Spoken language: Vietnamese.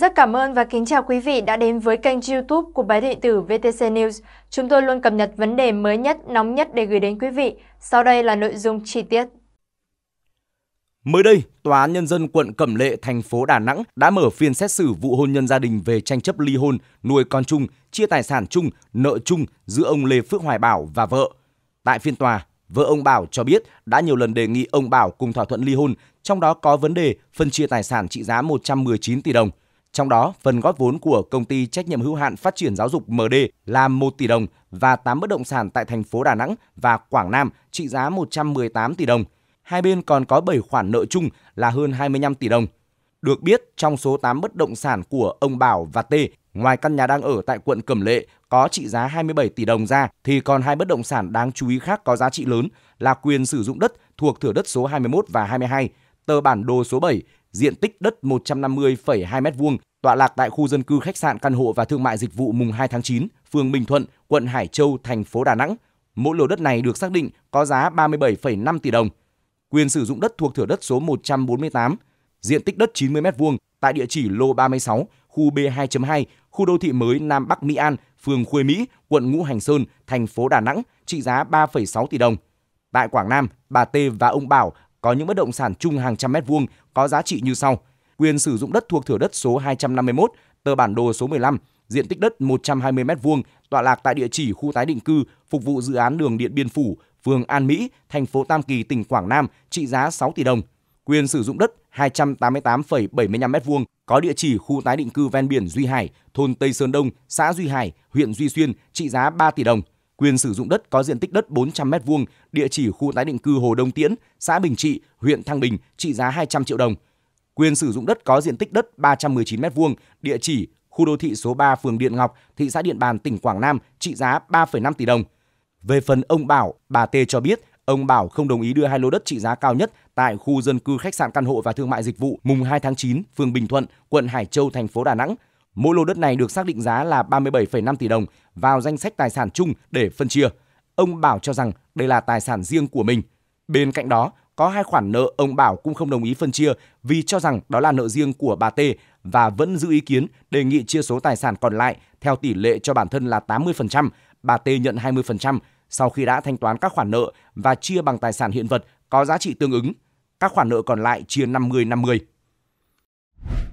Rất cảm ơn và kính chào quý vị đã đến với kênh youtube của báo điện tử VTC News. Chúng tôi luôn cập nhật vấn đề mới nhất, nóng nhất để gửi đến quý vị. Sau đây là nội dung chi tiết. Mới đây, Tòa án Nhân dân quận Cẩm Lệ, thành phố Đà Nẵng đã mở phiên xét xử vụ hôn nhân gia đình về tranh chấp ly hôn, nuôi con chung, chia tài sản chung, nợ chung giữa ông Lê Phước Hoài Bảo và vợ. Tại phiên tòa, vợ ông Bảo cho biết đã nhiều lần đề nghị ông Bảo cùng thỏa thuận ly hôn, trong đó có vấn đề phân chia tài sản trị giá 119 tỷ đồng – trong đó, phần góp vốn của công ty trách nhiệm hữu hạn phát triển giáo dục MD là 1 tỷ đồng và 8 bất động sản tại thành phố Đà Nẵng và Quảng Nam trị giá 118 tỷ đồng. Hai bên còn có 7 khoản nợ chung là hơn 25 tỷ đồng. Được biết, trong số 8 bất động sản của ông Bảo và T, ngoài căn nhà đang ở tại quận Cẩm Lệ có trị giá 27 tỷ đồng ra thì còn hai bất động sản đáng chú ý khác có giá trị lớn là quyền sử dụng đất thuộc thửa đất số 21 và 22 tờ bản đồ số 7, diện tích đất 150,2 m2 tọa lạc tại khu dân cư khách sạn căn hộ và thương mại dịch vụ mùng 2 tháng 9, phường Bình Thuận, quận Hải Châu, thành phố Đà Nẵng. Mỗi lô đất này được xác định có giá 37,5 tỷ đồng. Quyền sử dụng đất thuộc thửa đất số 148, diện tích đất 90 m2 tại địa chỉ lô 36, khu B2.2, khu đô thị mới Nam Bắc Mỹ An, phường Khuê Mỹ, quận Ngũ Hành Sơn, thành phố Đà Nẵng, trị giá 3,6 tỷ đồng. Tại Quảng Nam, bà T và ông Bảo có những bất động sản chung hàng trăm mét vuông có giá trị như sau: quyền sử dụng đất thuộc thửa đất số 251, tờ bản đồ số 15, diện tích đất 120 mét vuông, tọa lạc tại địa chỉ khu tái định cư phục vụ dự án đường Điện Biên Phủ, phường An Mỹ, thành phố Tam Kỳ, tỉnh Quảng Nam, trị giá 6 tỷ đồng. Quyền sử dụng đất 288,75 mét vuông có địa chỉ khu tái định cư ven biển Duy Hải, thôn Tây Sơn Đông, xã Duy Hải, huyện Duy Xuyên, trị giá 3 tỷ đồng quyền sử dụng đất có diện tích đất 400 m2, địa chỉ khu tái định cư Hồ Đông Tiễn, xã Bình Trị, huyện Thăng Bình, trị giá 200 triệu đồng. Quyền sử dụng đất có diện tích đất 319 m2, địa chỉ khu đô thị số 3 phường Điện Ngọc, thị xã Điện Bàn, tỉnh Quảng Nam, trị giá 3,5 tỷ đồng. Về phần ông Bảo, bà T cho biết ông Bảo không đồng ý đưa hai lô đất trị giá cao nhất tại khu dân cư khách sạn căn hộ và thương mại dịch vụ mùng 2 tháng 9, phường Bình Thuận, quận Hải Châu, thành phố Đà Nẵng Mỗi lô đất này được xác định giá là 37,5 tỷ đồng vào danh sách tài sản chung để phân chia. Ông Bảo cho rằng đây là tài sản riêng của mình. Bên cạnh đó, có hai khoản nợ ông Bảo cũng không đồng ý phân chia vì cho rằng đó là nợ riêng của bà T và vẫn giữ ý kiến đề nghị chia số tài sản còn lại theo tỷ lệ cho bản thân là 80%, bà T nhận 20% sau khi đã thanh toán các khoản nợ và chia bằng tài sản hiện vật có giá trị tương ứng. Các khoản nợ còn lại chia 50-50.